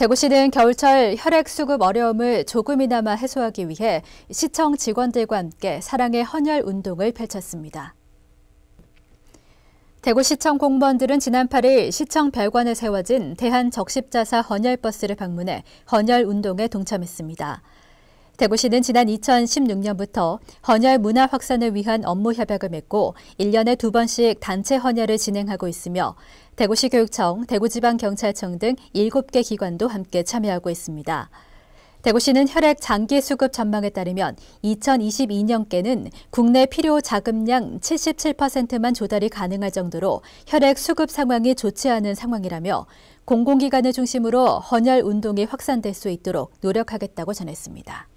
대구시는 겨울철 혈액 수급 어려움을 조금이나마 해소하기 위해 시청 직원들과 함께 사랑의 헌혈 운동을 펼쳤습니다. 대구시청 공무원들은 지난 8일 시청 별관에 세워진 대한적십자사 헌혈버스를 방문해 헌혈 운동에 동참했습니다. 대구시는 지난 2016년부터 헌혈 문화 확산을 위한 업무 협약을 맺고 1년에 두 번씩 단체 헌혈을 진행하고 있으며 대구시 교육청, 대구지방경찰청 등 7개 기관도 함께 참여하고 있습니다. 대구시는 혈액 장기 수급 전망에 따르면 2022년께는 국내 필요 자금량 77%만 조달이 가능할 정도로 혈액 수급 상황이 좋지 않은 상황이라며 공공기관을 중심으로 헌혈 운동이 확산될 수 있도록 노력하겠다고 전했습니다.